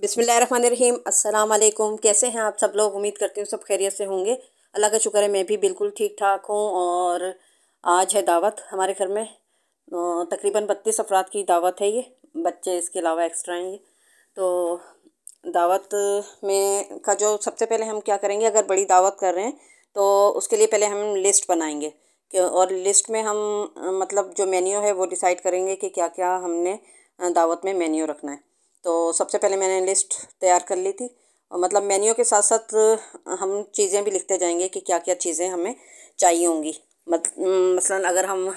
बिसमीम अल्लाम कैसे हैं आप सब लोग उम्मीद करती हूँ सब खैरियत से होंगे अल्लाह का शुक्र है मैं भी बिल्कुल ठीक ठाक हूँ और आज है दावत हमारे घर में तकरीबन बत्तीस अफराद की दावत है ये बच्चे इसके अलावा एक्स्ट्रा हैं ये तो दावत में का जो सबसे पहले हम क्या करेंगे अगर बड़ी दावत कर रहे हैं तो उसके लिए पहले हम लिस्ट बनाएंगे और लिस्ट में हम मतलब जो मेन्यू है वो डिसाइड करेंगे कि क्या क्या हमने दावत में मेन्यू रखना है तो सबसे पहले मैंने लिस्ट तैयार कर ली थी और मतलब मेन्यू के साथ साथ हम चीज़ें भी लिखते जाएंगे कि क्या क्या चीज़ें हमें चाहिए होंगी मत मसलन अगर हम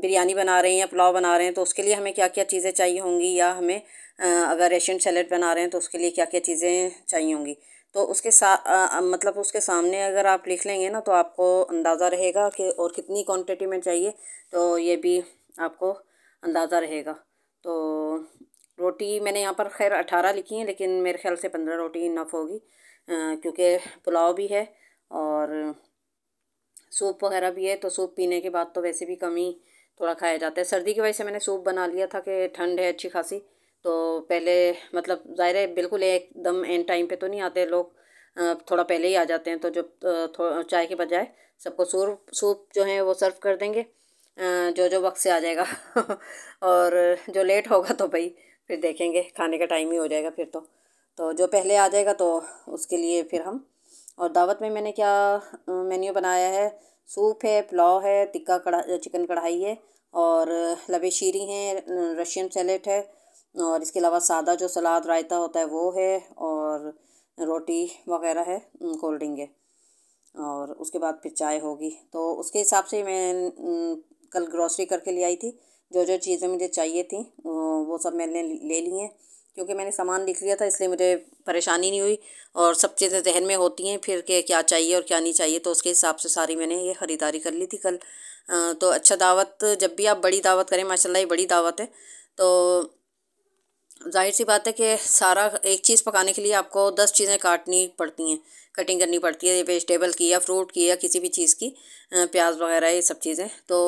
बिरयानी बना रहे हैं या पुलाव बना रहे हैं तो उसके लिए हमें क्या क्या चीज़ें चाहिए होंगी या हमें अगर रेशन सैलड बना रहे हैं तो उसके लिए क्या क्या चीज़ें चाहिए होंगी तो उसके साथ मतलब उसके सामने अगर आप लिख लेंगे ना तो आपको अंदाज़ा रहेगा कि और कितनी क्वांटिटी में चाहिए तो ये भी आपको अंदाज़ा रहेगा तो रोटी मैंने यहाँ पर खैर अठारह लिखी है लेकिन मेरे ख्याल से पंद्रह रोटी इनफ होगी क्योंकि पुलाव भी है और सूप वगैरह भी है तो सूप पीने के बाद तो वैसे भी कम ही थोड़ा खाया जाता है सर्दी की वजह से मैंने सूप बना लिया था कि ठंड है अच्छी खासी तो पहले मतलब ज़ाहिर है बिल्कुल एकदम एंड टाइम पे तो नहीं आते लोग थोड़ा पहले ही आ जाते हैं तो जब चाय के बजाय सबको सूप सूप जो है वो सर्व कर देंगे जो जो वक्त से आ जाएगा और जो लेट होगा तो भाई फिर देखेंगे खाने का टाइम ही हो जाएगा फिर तो तो जो पहले आ जाएगा तो उसके लिए फिर हम और दावत में मैंने क्या मेन्यू बनाया है सूप है पुलाव है टिक्का कड़ा चिकन कढ़ाई है और लबे शीरी हैं रशियन सेलेट है और इसके अलावा सादा जो सलाद रायता होता है वो है और रोटी वगैरह है कोल्ड ड्रिंक है और उसके बाद फिर चाय होगी तो उसके हिसाब से मैं कल ग्रॉसरी करके ले आई थी जो जो चीज़ें मुझे चाहिए थी वो सब मैंने ले ली हैं क्योंकि मैंने सामान लिख लिया था इसलिए मुझे परेशानी नहीं हुई और सब चीज़ें जहन में होती हैं फिर के क्या चाहिए और क्या नहीं चाहिए तो उसके हिसाब से सारी मैंने ये ख़रीदारी कर ली थी कल तो अच्छा दावत जब भी आप बड़ी दावत करें माशाल्लाह ये बड़ी दावत है तो जाहिर सी बात है कि सारा एक चीज़ पकाने के लिए आपको दस चीज़ें काटनी पड़ती हैं कटिंग करनी पड़ती है वेजिटेबल की या फ्रूट की या किसी भी चीज़ की प्याज वगैरह ये सब चीज़ें तो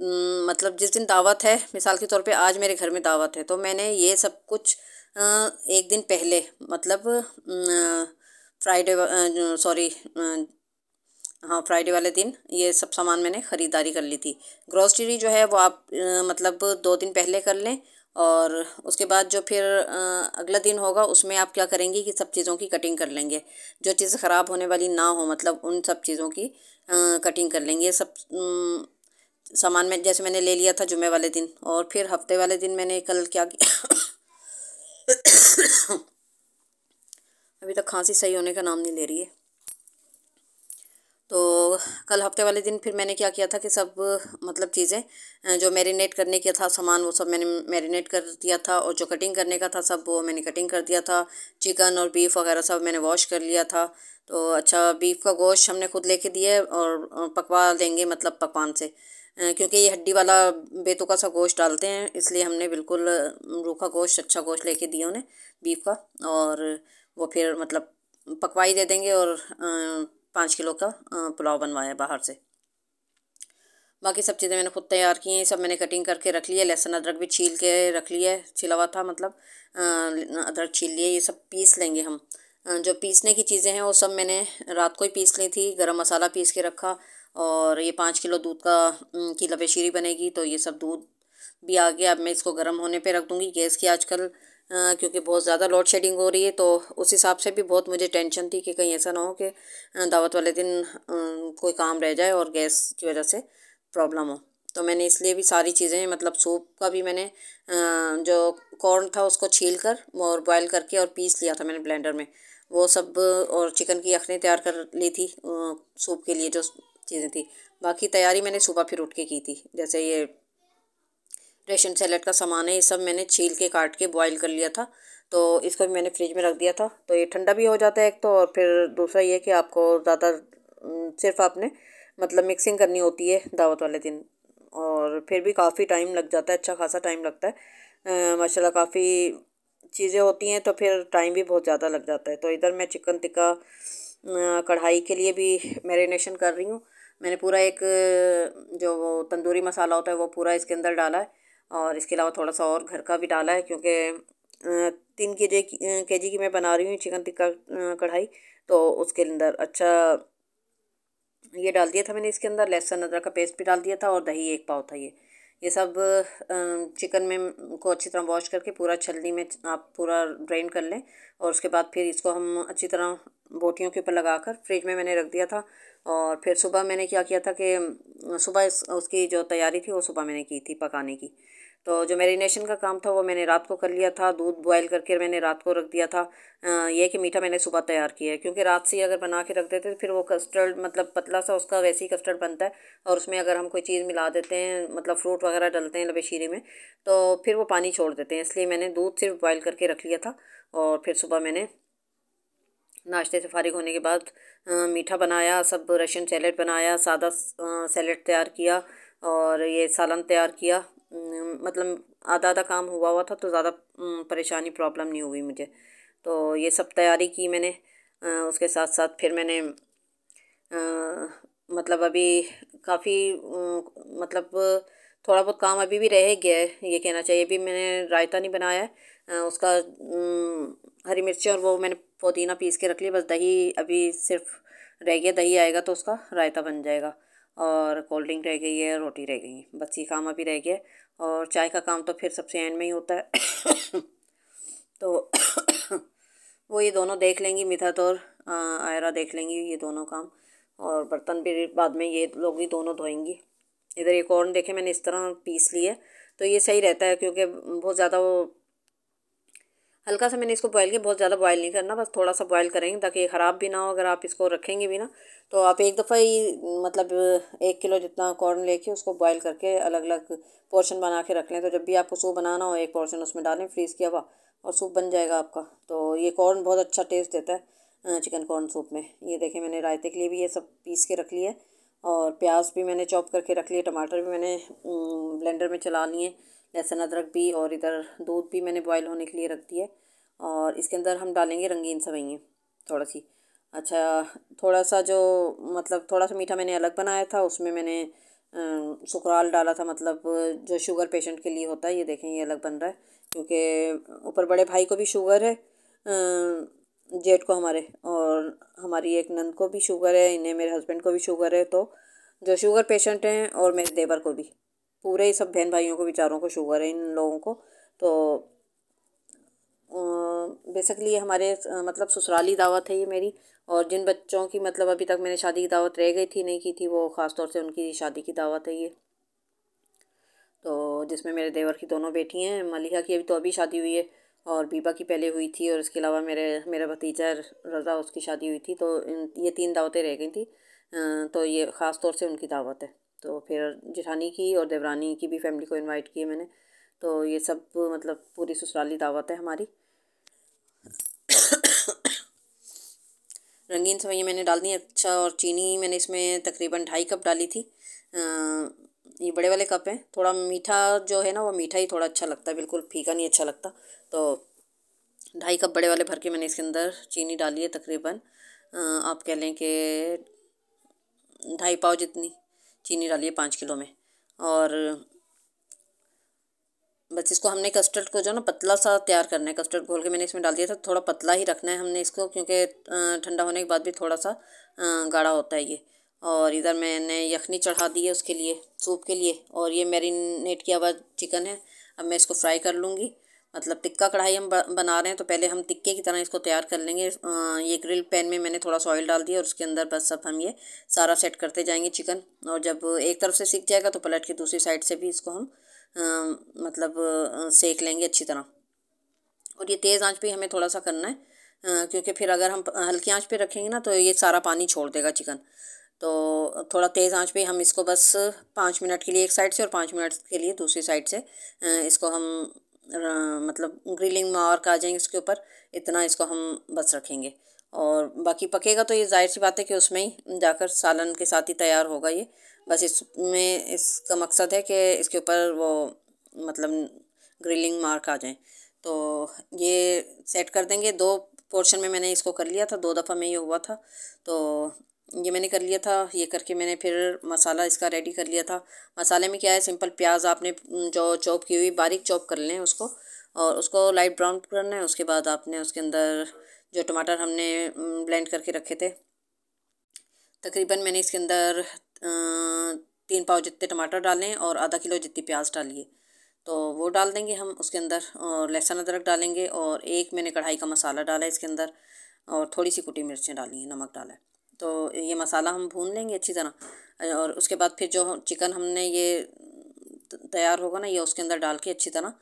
मतलब जिस दिन दावत है मिसाल के तौर पे आज मेरे घर में दावत है तो मैंने ये सब कुछ एक दिन पहले मतलब फ्राइडे सॉरी हाँ फ्राइडे वाले दिन ये सब सामान मैंने ख़रीदारी कर ली थी ग्रॉसरी जो है वो आप मतलब दो दिन पहले कर लें और उसके बाद जो फिर अगला दिन होगा उसमें आप क्या करेंगे कि सब चीज़ों की कटिंग कर लेंगे जो चीज़ ख़राब होने वाली ना हो मतलब उन सब चीज़ों की कटिंग कर लेंगे सब सामान में जैसे मैंने ले लिया था जुमे वाले दिन और फिर हफ्ते वाले दिन मैंने कल क्या किया अभी तक खांसी सही होने का नाम नहीं ले रही है तो कल हफ्ते वाले दिन फिर मैंने क्या किया था कि सब मतलब चीज़ें जो मैरिनेट करने का था सामान वो सब मैंने मैरिनेट कर दिया था और जो कटिंग करने का था सब वो मैंने कटिंग कर दिया था चिकन और बीफ वगैरह सब मैंने वॉश कर लिया था तो अच्छा बीफ का गोश्त हमने खुद लेके दिए और पकवा देंगे मतलब पकवान से क्योंकि ये हड्डी वाला बेतुका सा गोश्त डालते हैं इसलिए हमने बिल्कुल रूखा गोश्त अच्छा गोश्त लेके दिया उन्हें बीफ का और वो फिर मतलब पकवाई दे देंगे और पाँच किलो का पुलाव बनवाया बाहर से बाकी सब चीज़ें मैंने खुद तैयार की हैं सब मैंने कटिंग करके रख लिया लहसुन अदरक भी छील के रख लिया है छिला हुआ था मतलब अदरक छील लिए ये सब पीस लेंगे हम जो पीसने की चीज़ें हैं वो सब मैंने रात को ही पीस ली थी गरम मसाला पीस के रखा और ये पाँच किलो दूध का की लपेशीरी बनेगी तो ये सब दूध भी आ गया अब मैं इसको गर्म होने पे रख दूँगी गैस की आजकल क्योंकि बहुत ज़्यादा लोड शेडिंग हो रही है तो उस हिसाब से भी बहुत मुझे टेंशन थी कि कहीं ऐसा ना हो कि दावत वाले दिन कोई काम रह जाए और गैस की वजह से प्रॉब्लम हो तो मैंने इसलिए भी सारी चीज़ें मतलब सूप का भी मैंने जो कॉर्न था उसको छील कर और बॉयल करके और पीस लिया था मैंने ब्लेंडर में वो सब और चिकन की यखनी तैयार कर ली थी सूप के लिए जो चीज़ें थी बाकी तैयारी मैंने सुबह फिर उठ के की थी जैसे ये रेशन सैलड का सामान है ये सब मैंने छील के काट के बॉईल कर लिया था तो इसको भी मैंने फ्रिज में रख दिया था तो ये ठंडा भी हो जाता है एक तो और फिर दूसरा ये कि आपको ज़्यादा सिर्फ आपने मतलब मिक्सिंग करनी होती है दावत वाले दिन और फिर भी काफ़ी टाइम लग जाता है अच्छा खासा टाइम लगता है माशाला काफ़ी चीज़ें होती हैं तो फिर टाइम भी बहुत ज़्यादा लग जाता है तो इधर मैं चिकन टिक्का कढ़ाई के लिए भी मैरिनेशन कर रही हूँ मैंने पूरा एक जो वो तंदूरी मसाला होता है वो पूरा इसके अंदर डाला है और इसके अलावा थोड़ा सा और घर का भी डाला है क्योंकि तीन के जी के जी की मैं बना रही हूँ चिकन टिक्का कढ़ाई तो उसके अंदर अच्छा ये डाल दिया था मैंने इसके अंदर लहसुन अदरक का पेस्ट भी डाल दिया था और दही एक पाव था ये ये सब चिकन में को अच्छी तरह वॉश करके पूरा छलनी में आप पूरा ड्रेन कर लें और उसके बाद फिर इसको हम अच्छी तरह बोटियों के ऊपर लगाकर फ्रिज में मैंने रख दिया था और फिर सुबह मैंने क्या किया था कि सुबह उसकी जो तैयारी थी वो सुबह मैंने की थी पकाने की तो जो मेरीनेशन का काम था वो मैंने रात को कर लिया था दूध बॉयल करके मैंने रात को रख दिया था ये कि मीठा मैंने सुबह तैयार किया है क्योंकि रात से ही अगर बना के रख देते तो फिर वो कस्टर्ड मतलब पतला सा उसका वैसे ही कस्टर्ड बनता है और उसमें अगर हम कोई चीज़ मिला देते हैं मतलब फ्रूट वगैरह डलते हैं लबेशीरे में तो फिर वो पानी छोड़ देते हैं इसलिए मैंने दूध सिर्फ बॉयल करके रख लिया था और फिर सुबह मैंने नाश्ते से फारिग होने के बाद आ, मीठा बनाया सब रशियन सैलड बनाया सादा सैलड तैयार किया और ये सालन तैयार किया मतलब आधा आधा काम हुआ हुआ था तो ज़्यादा परेशानी प्रॉब्लम नहीं हुई मुझे तो ये सब तैयारी की मैंने आ, उसके साथ साथ फिर मैंने आ, मतलब अभी काफ़ी मतलब थोड़ा बहुत काम अभी भी रह गया है ये कहना चाहिए अभी मैंने रायता नहीं बनाया है उसका हरी मिर्ची और वो मैंने पुदीना पीस के रख लिया बस दही अभी सिर्फ रह गया दही आएगा तो उसका रायता बन जाएगा और कोल्ड ड्रिंक रह गई है रोटी रह गई बस ये काम अभी रह गया और चाय का काम तो फिर सबसे एंड में ही होता है तो वो ये दोनों देख लेंगी मिथत और आयरा देख लेंगी ये दोनों काम और बर्तन भी बाद में ये लोग ही दोनों धोएंगी इधर एक और देखे मैंने इस तरह पीस लिया तो ये सही रहता है क्योंकि बहुत ज़्यादा वो हल्का सा मैंने इसको बॉयल किया बहुत ज़्यादा बॉयल नहीं करना बस थोड़ा सा बॉयल करेंगे ताकि ये ख़राब भी ना हो अगर आप इसको रखेंगे भी ना तो आप एक दफ़ा ही मतलब एक किलो जितना कॉर्न लेके उसको बॉयल करके अलग अलग पोर्शन बना के रख लें तो जब भी आपको सूप बनाना हो एक पोर्शन उसमें डालें फ्रीज़ किया हुआ और सूप बन जाएगा आपका तो ये कॉर्न बहुत अच्छा टेस्ट देता है चिकन कॉर्न सूप में ये देखें मैंने रायते के लिए भी ये सब पीस के रख लिया है और प्याज भी मैंने चॉप करके रख लिए टमाटर भी मैंने ब्लेंडर में चला लिए लहसुन अदरक भी और इधर दूध भी मैंने बॉयल होने के लिए रख दिया और इसके अंदर हम डालेंगे रंगीन सवैयाँ थोड़ा सी अच्छा थोड़ा सा जो मतलब थोड़ा सा मीठा मैंने अलग बनाया था उसमें मैंने सुकराल डाला था मतलब जो शुगर पेशेंट के लिए होता है ये देखें ये अलग बन रहा है क्योंकि ऊपर बड़े भाई को भी शुगर है जेठ को हमारे और हमारी एक नंद को भी शुगर है इन्हें मेरे हस्बैंड को भी शुगर है तो जो शुगर पेशेंट हैं और मेरे देवर को भी पूरे ही सब बहन भाइयों को बेचारों को शुगर है इन लोगों को तो बेसिकली ये हमारे मतलब ससुराली दावत है ये मेरी और जिन बच्चों की मतलब अभी तक मैंने शादी की दावत रह गई थी नहीं की थी वो ख़ास तौर से उनकी शादी की दावत है ये तो जिसमें मेरे देवर की दोनों बेटी हैं मलिहा की अभी तो अभी शादी हुई है और बीबा की पहले हुई थी और इसके अलावा मेरे मेरा भतीजा रज़ा उसकी शादी हुई थी तो ये तीन दावतें रह गई थी तो ये ख़ास तौर से उनकी दावत है तो फिर जेठानी की और देवरानी की भी फैमिली को इनवाइट किए मैंने तो ये सब मतलब पूरी ससुराली दावत है हमारी रंगीन सवैया मैंने डाल दी अच्छा और चीनी मैंने इसमें तकरीबन ढाई कप डाली थी ये बड़े वाले कप हैं थोड़ा मीठा जो है ना वो मीठा ही थोड़ा अच्छा लगता है बिल्कुल फीका नहीं अच्छा लगता तो ढाई कप बड़े वाले भर के मैंने इसके अंदर चीनी डाली है तकरीबन आप कह लें कि ढाई पाव जितनी चीनी डाली है पाँच किलो में और बस इसको हमने कस्टर्ड को जो ना पतला सा तैयार करना है कस्टर्ड घोल के मैंने इसमें डाल दिया था थोड़ा पतला ही रखना है हमने इसको क्योंकि ठंडा होने के बाद भी थोड़ा सा गाढ़ा होता है ये और इधर मैंने यखनी चढ़ा दी है उसके लिए सूप के लिए और ये मेरीनेट किया हुआ चिकन है अब मैं इसको फ्राई कर लूँगी मतलब टिक्का कढ़ाई हम बना रहे हैं तो पहले हम टिक्के की तरह इसको तैयार कर लेंगे ये ग्रिल पैन में मैंने थोड़ा सा ऑयल डाल दिया और उसके अंदर बस अब हम ये सारा सेट करते जाएंगे चिकन और जब एक तरफ से सीख जाएगा तो पलट के दूसरी साइड से भी इसको हम आ, मतलब सेक लेंगे अच्छी तरह और ये तेज़ आँच पर हमें थोड़ा सा करना है क्योंकि फिर अगर हम हल्की आँच पर रखेंगे ना तो ये सारा पानी छोड़ देगा चिकन तो थोड़ा तेज़ आंच पे हम इसको बस पाँच मिनट के लिए एक साइड से और पाँच मिनट के लिए दूसरी साइड से इसको हम मतलब ग्रिलिंग में का आ जाएंगे इसके ऊपर इतना इसको हम बस रखेंगे और बाकी पकेगा तो ये जाहिर सी बात है कि उसमें ही जाकर सालन के साथ ही तैयार होगा ये बस इसमें इसका मकसद है कि इसके ऊपर वो मतलब ग्रिलिंग मार्क आ जाए तो ये सेट कर देंगे दो पोर्शन में मैंने इसको कर लिया था दो दफ़ा में ये हुआ था तो ये मैंने कर लिया था ये करके मैंने फिर मसाला इसका रेडी कर लिया था मसाले में क्या है सिंपल प्याज आपने जो चॉप की हुई बारीक चॉप कर लें उसको और उसको लाइट ब्राउन करना है उसके बाद आपने उसके अंदर जो टमाटर हमने ब्लेंड करके रखे थे तकरीबन मैंने इसके अंदर तीन पाव जितने टमाटर डालें और आधा किलो जितनी प्याज डालिए तो वो डाल देंगे हम उसके अंदर और लहसुन अदरक डालेंगे और एक मैंने कढ़ाई का मसाला डाला इसके अंदर और थोड़ी सी कुटी मिर्चें डाली हैं नमक डाला है तो ये मसाला हम भून लेंगे अच्छी तरह और उसके बाद फिर जो चिकन हमने ये तैयार होगा ना ये उसके अंदर डाल के अच्छी तरह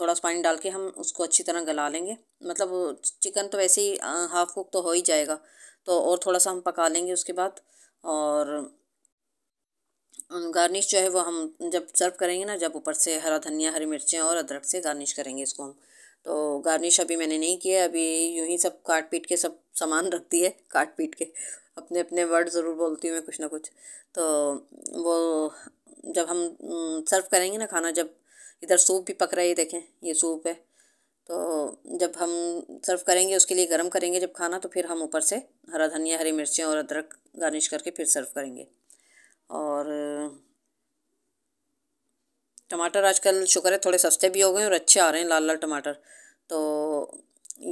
थोड़ा सा पानी डाल के हम उसको अच्छी तरह गला लेंगे मतलब चिकन तो वैसे ही हाफ कुक तो हो ही जाएगा तो और थोड़ा सा हम पका लेंगे उसके बाद और गार्निश जो है वो हम जब सर्व करेंगे ना जब ऊपर से हरा धनिया हरी मिर्चें और अदरक से गार्निश करेंगे इसको हम तो गार्निश अभी मैंने नहीं किया अभी यूं ही सब काट पीट के सब सामान रखती है काट पीट के अपने अपने वर्ड ज़रूर बोलती हूँ मैं कुछ ना कुछ तो वो जब हम सर्व करेंगे ना खाना जब इधर सूप भी पक रहा है ये देखें ये सूप है तो जब हम सर्व करेंगे उसके लिए गर्म करेंगे जब खाना तो फिर हम ऊपर से हरा धनिया हरी मिर्चियाँ और अदरक गार्निश करके फिर सर्व करेंगे और टमाटर आजकल शुक्र है थोड़े सस्ते भी हो गए और अच्छे आ रहे हैं लाल लाल टमाटर तो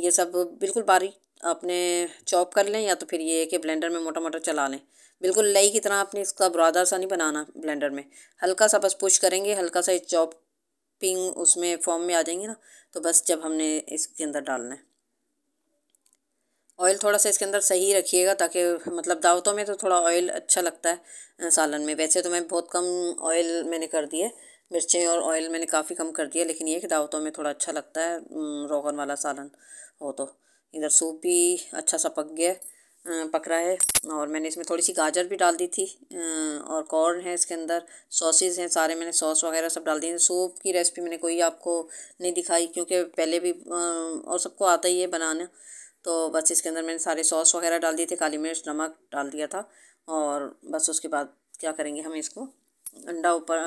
ये सब बिल्कुल बारीक आपने चॉप कर लें या तो फिर ये कि ब्लेंडर में मोटा मोटा चला लें बिल्कुल लई की तरह आपने इसका बुरादा सा नहीं बनाना ब्लेंडर में हल्का सा बस पुश करेंगे हल्का सा चॉप पिंग उसमें फॉर्म में आ जाएंगी ना तो बस जब हमने इसके अंदर डालना है ऑयल थोड़ा सा इसके अंदर सही रखिएगा ताकि मतलब दावतों में तो थोड़ा ऑयल अच्छा लगता है सालन में वैसे तो मैं बहुत कम ऑयल मैंने कर दिया है मिर्चें और ऑयल मैंने काफ़ी कम कर दिया लेकिन ये कि दावतों में थोड़ा अच्छा लगता है रोगन वाला सालन हो तो इधर सूप भी अच्छा सा पक गया पक रहा है और मैंने इसमें थोड़ी सी गाजर भी डाल दी थी और कॉर्न है इसके अंदर सॉसेज हैं सारे मैंने सॉस वगैरह सब डाल दिए सूप की रेसिपी मैंने कोई आपको नहीं दिखाई क्योंकि पहले भी और सबको आता ही है बनाना तो बस इसके अंदर मैंने सारे सॉस वगैरह डाल दिए थे काली मिर्च नमक डाल दिया था और बस उसके बाद क्या करेंगे हम इसको अंडा ऊपर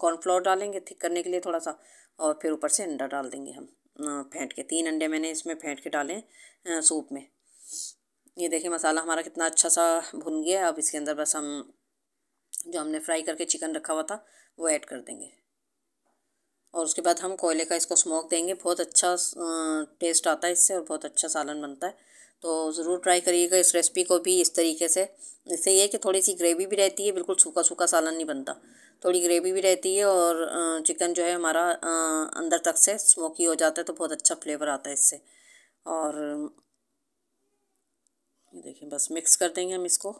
कॉर्नफ्लोर डालेंगे थिक करने के लिए थोड़ा सा और फिर ऊपर से अंडा डाल देंगे हम फेंट के तीन अंडे मैंने इसमें फेंट के डाले सूप में ये देखिए मसाला हमारा कितना अच्छा सा भुन गया अब इसके अंदर बस हम जो हमने फ्राई करके चिकन रखा हुआ था वो ऐड कर देंगे और उसके बाद हम कोयले का इसको स्मोक देंगे बहुत अच्छा टेस्ट आता है इससे और बहुत अच्छा सालन बनता है तो ज़रूर ट्राई करिएगा इस रेसिपी को भी इस तरीके से इससे यह कि थोड़ी सी ग्रेवी भी रहती है बिल्कुल सूखा सूखा सालन नहीं बनता थोड़ी ग्रेवी भी रहती है और चिकन जो है हमारा अंदर तक से स्मोकी हो जाता है तो बहुत अच्छा फ्लेवर आता है इससे और देखिए बस मिक्स कर देंगे हम इसको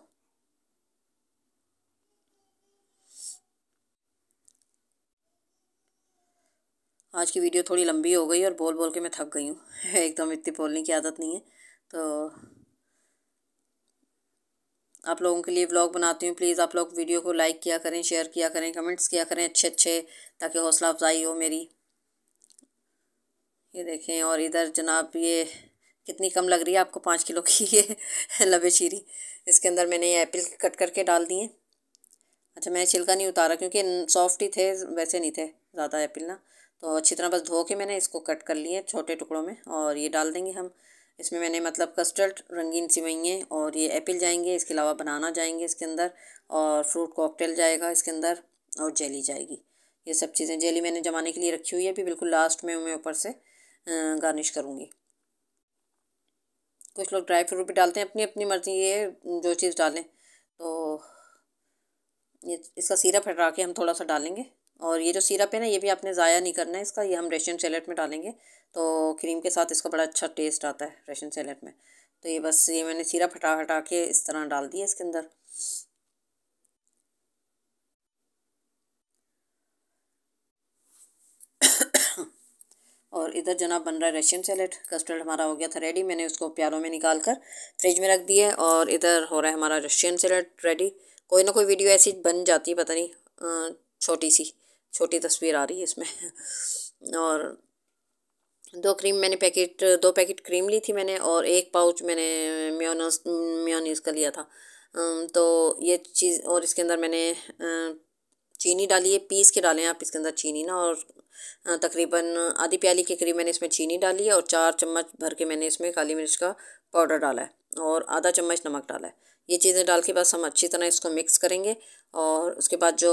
आज की वीडियो थोड़ी लंबी हो गई और बोल बोल के मैं थक गई हूँ एकदम इतनी बोलने की आदत नहीं है तो आप लोगों के लिए व्लॉग बनाती हूँ प्लीज़ आप लोग वीडियो को लाइक किया करें शेयर किया करें कमेंट्स किया करें अच्छे अच्छे ताकि हौसला अफजाई हो मेरी ये देखें और इधर जनाब ये कितनी कम लग रही है आपको पाँच किलो की ये लबे चीरी इसके अंदर मैंने ये एप्पल कट करके डाल दिए अच्छा मैंने छिलका नहीं उतारा क्योंकि सॉफ्ट ही थे वैसे नहीं थे ज़्यादा एप्पल ना तो अच्छी तरह बस धो के मैंने इसको कट कर लिए छोटे टुकड़ों में और ये डाल देंगे हम इसमें मैंने मतलब कस्टर्ड रंगीन सिवैयाँ और ये एप्पल जाएंगे इसके अलावा बनाना जाएंगे इसके अंदर और फ्रूट कॉकटेल जाएगा इसके अंदर और जेली जाएगी ये सब चीज़ें जेली मैंने जमाने के लिए रखी हुई है अभी बिल्कुल लास्ट में मैं ऊपर से गार्निश करूँगी कुछ लोग ड्राई फ्रूट भी डालते हैं अपनी अपनी मर्ज़ी ये जो चीज़ डालें तो ये इसका सीरप हटा के हम थोड़ा सा डालेंगे और ये जो सिरप है ना ये भी आपने ज़ाया नहीं करना है इसका ये हम रेशन सेलेट में डालेंगे तो क्रीम के साथ इसका बड़ा अच्छा टेस्ट आता है रेशन सेलेट में तो ये बस ये मैंने सिरप हटा हटा के इस तरह डाल दिया इसके अंदर और इधर जनाब बन रहा है रशियन सेलेट कस्टर्ड हमारा हो गया था रेडी मैंने उसको प्यारों में निकाल कर फ्रिज में रख दिया और इधर हो रहा है हमारा रशियन सेलेट रेडी कोई ना कोई वीडियो ऐसी बन जाती है पता नहीं छोटी सी छोटी तस्वीर आ रही है इसमें और दो क्रीम मैंने पैकेट दो पैकेट क्रीम ली थी मैंने और एक पाउच मैंने म्योनस म्योनीस का लिया था तो ये चीज़ और इसके अंदर मैंने चीनी डाली है पीस के डालें आप इसके अंदर चीनी ना और तकरीबन आधी प्याली के करीब मैंने इसमें चीनी डाली है और चार चम्मच भर के मैंने इसमें काली मिर्च का पाउडर डाला है और आधा चम्मच नमक डाला है ये चीज़ें डाल के बस हम अच्छी तरह इसको मिक्स करेंगे और उसके बाद जो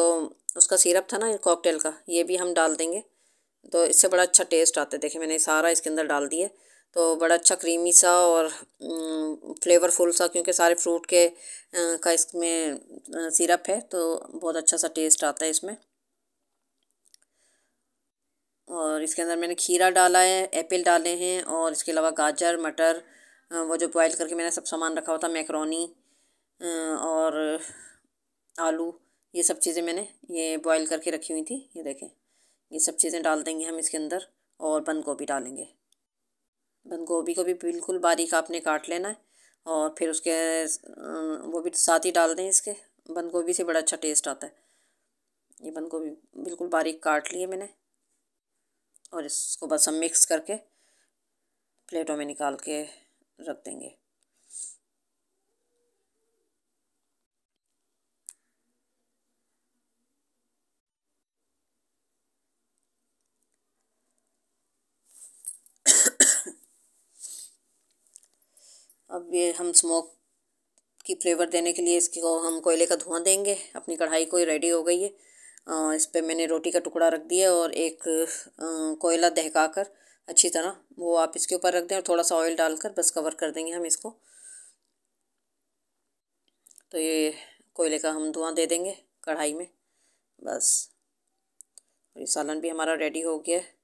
उसका सिरप था ना कॉकटेल का ये भी हम डाल देंगे तो इससे बड़ा अच्छा टेस्ट आता है देखिए मैंने सारा इसके अंदर डाल दिया तो बड़ा अच्छा क्रीमी सा और फ्लेवरफुल सा क्योंकि सारे फ्रूट के का इसमें सिरप है तो बहुत अच्छा सा टेस्ट आता है इसमें और इसके अंदर मैंने खीरा डाला है एप्पल डाले हैं और इसके अलावा गाजर मटर वो जो बॉयल करके मैंने सब सामान रखा हुआ था मैकरोनी और आलू ये सब चीज़ें मैंने ये बॉयल करके रखी हुई थी ये देखें ये सब चीज़ें डाल देंगे हम इसके अंदर और बंद गोभी डालेंगे बंद गोभी को भी बिल्कुल बारीक आपने काट लेना है और फिर उसके वो भी साथ ही डाल दें इसके बंद गोभी से बड़ा अच्छा टेस्ट आता है ये बंद गोभी बिल्कुल बारीक काट लिए मैंने और इसको बस हम मिक्स करके प्लेटों में निकाल के रख देंगे अब ये हम स्मोक की फ्लेवर देने के लिए इसको हम कोयले का धुआं देंगे अपनी कढ़ाई कोई रेडी हो गई है इस पर मैंने रोटी का टुकड़ा रख दिया और एक कोयला दहका कर अच्छी तरह वो आप इसके ऊपर रख दें और थोड़ा सा ऑयल डालकर बस कवर कर देंगे हम इसको तो ये कोयले का हम धुआं दे देंगे कढ़ाई में बस और ये सालन भी हमारा रेडी हो गया है